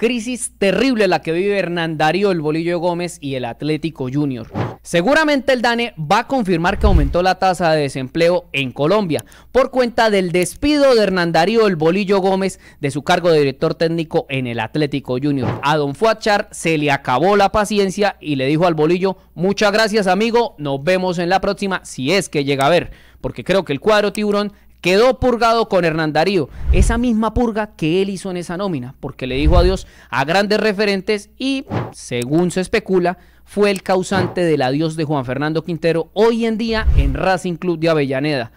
Crisis terrible la que vive Hernán Darío, el Bolillo Gómez y el Atlético Junior. Seguramente el DANE va a confirmar que aumentó la tasa de desempleo en Colombia por cuenta del despido de Hernán Darío, el Bolillo Gómez de su cargo de director técnico en el Atlético Junior. A Don Fuachar se le acabó la paciencia y le dijo al Bolillo, muchas gracias amigo, nos vemos en la próxima si es que llega a ver, porque creo que el cuadro tiburón Quedó purgado con Hernán Darío, esa misma purga que él hizo en esa nómina, porque le dijo adiós a grandes referentes y, según se especula, fue el causante del adiós de Juan Fernando Quintero hoy en día en Racing Club de Avellaneda.